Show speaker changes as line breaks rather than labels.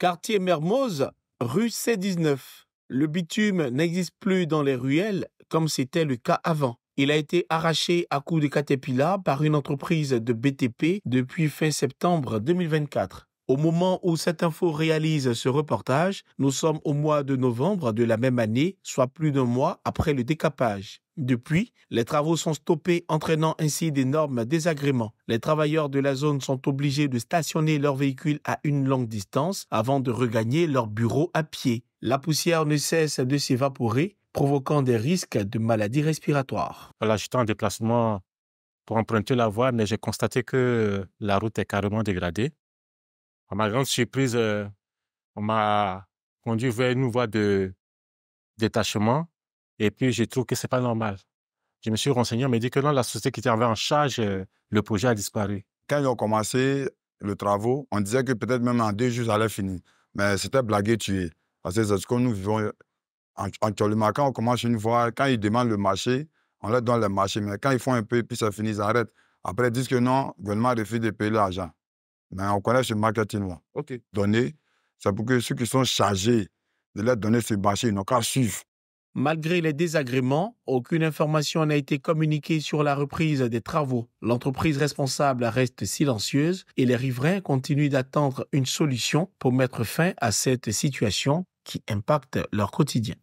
Quartier Mermoz, rue C19. Le bitume n'existe plus dans les ruelles comme c'était le cas avant. Il a été arraché à coups de caterpillar par une entreprise de BTP depuis fin septembre 2024. Au moment où cette info réalise ce reportage, nous sommes au mois de novembre de la même année, soit plus d'un mois après le décapage. Depuis, les travaux sont stoppés, entraînant ainsi d'énormes désagréments. Les travailleurs de la zone sont obligés de stationner leurs véhicules à une longue distance avant de regagner leur bureau à pied. La poussière ne cesse de s'évaporer, provoquant des risques de maladies respiratoires.
j'étais en déplacement pour emprunter la voie, mais j'ai constaté que la route est carrément dégradée. À ma grande surprise, euh, on m'a conduit vers une voie de détachement. Et puis, je trouve que c'est pas normal. Je me suis renseigné, on m'a dit que non, la société qui était en charge euh, le
projet a disparu. Quand ils ont commencé le travaux, on disait que peut-être même en deux jours, ça allait finir. Mais c'était blagué, tué. Parce que c'est ce nous vivons en, quand on commence une voie. Quand ils demandent le marché, on leur donne le marché. Mais quand ils font un peu, puis ça finit, ils arrêtent. Après, ils disent que non, le gouvernement refuse de payer l'argent. Mais on connaît ce marketing Donner, c'est pour que ceux qui sont chargés de leur donner ce marché, ils n'ont qu'à suivre. Malgré les
désagréments, aucune information n'a été communiquée sur la reprise des travaux. L'entreprise responsable reste silencieuse et les riverains continuent d'attendre une solution pour mettre fin à cette situation qui impacte leur quotidien.